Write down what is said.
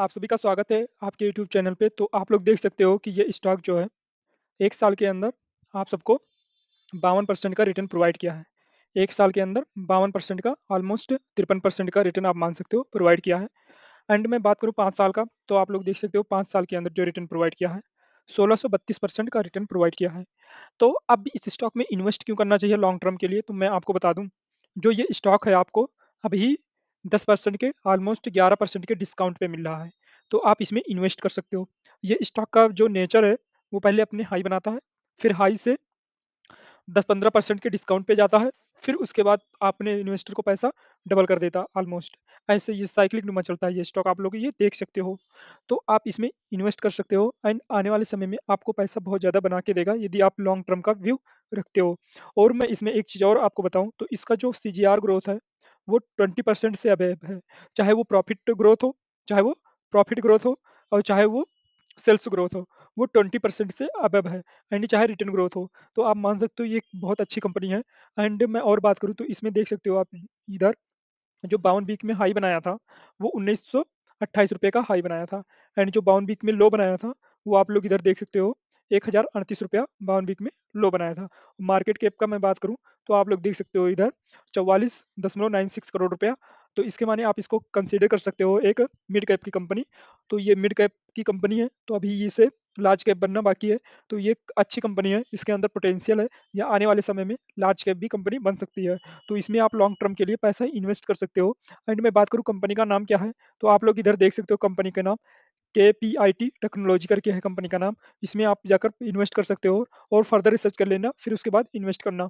आप सभी का स्वागत है आपके यूट्यूब चैनल पे तो आप लोग देख सकते हो कि ये स्टॉक जो है एक साल के अंदर आप सबको बावन परसेंट का रिटर्न प्रोवाइड किया है एक साल के अंदर बावन परसेंट का ऑलमोस्ट तिरपन परसेंट का रिटर्न आप मान सकते हो प्रोवाइड किया है एंड मैं बात करूँ पाँच साल का तो आप लोग देख सकते हो पाँच साल के अंदर जो रिटर्न प्रोवाइड किया है सोलह सौ बत्तीस परसेंट का रिटर्न प्रोवाइड किया है तो अब इस स्टॉक में इन्वेस्ट क्यों करना चाहिए लॉन्ग टर्म के लिए तो मैं आपको बता दूँ जो ये स्टॉक है आपको अभी दस परसेंट के ऑलमोस्ट ग्यारह परसेंट के डिस्काउंट पे मिल रहा है तो आप इसमें इन्वेस्ट कर सकते हो ये स्टॉक का जो नेचर है वो पहले अपने हाई बनाता है फिर हाई से दस पंद्रह परसेंट के डिस्काउंट पे जाता है फिर उसके बाद आपने इन्वेस्टर को पैसा डबल कर देता ऑलमोस्ट ऐसे ये साइकिल नुमा चलता है ये स्टॉक आप लोग ये देख सकते हो तो आप इसमें इन्वेस्ट कर सकते हो एंड आने वाले समय में आपको पैसा बहुत ज़्यादा बना के देगा यदि आप लॉन्ग टर्म का व्यू रखते हो और मैं इसमें एक चीज़ और आपको बताऊँ तो इसका जो सी ग्रोथ है वो ट्वेंटी परसेंट से अबेब है चाहे वो प्रॉफिट ग्रोथ हो चाहे वो प्रॉफिट ग्रोथ हो और चाहे वो सेल्स ग्रोथ हो वो ट्वेंटी परसेंट से अबब है एंड चाहे रिटर्न ग्रोथ हो तो आप मान सकते हो ये एक बहुत अच्छी कंपनी है एंड मैं और बात करूँ तो इसमें देख सकते हो आप इधर जो बावन वीक में हाई बनाया था वो उन्नीस सौ अट्ठाईस रुपये का हाई बनाया था एंड जो बावन वीक में लो बनाया था वो आप लोग इधर देख सकते हो एक हजार अड़तीस रुपया बावन वीक में लो बनाया था मार्केट कैप का मैं बात करूं तो आप लोग देख सकते हो इधर चौवालीस दशमलव नाइन सिक्स करोड़ रुपया तो इसके माने आप इसको कंसिडर कर सकते हो एक मिड कैप की कंपनी तो ये मिड कैप की कंपनी है तो अभी इसे लार्ज कैप बनना बाकी है तो ये अच्छी कंपनी है इसके अंदर पोटेंशियल है या आने वाले समय में लार्ज कैप भी कंपनी बन सकती है तो इसमें आप लॉन्ग टर्म के लिए पैसा इन्वेस्ट कर सकते हो एंड मैं बात करूँ कंपनी का नाम क्या है तो आप लोग इधर देख सकते हो कंपनी का नाम के पी आई टी टेक्नोलॉजी करके है कंपनी का नाम इसमें आप जाकर इन्वेस्ट कर सकते हो और फर्दर रिसर्च कर लेना फिर उसके बाद इन्वेस्ट करना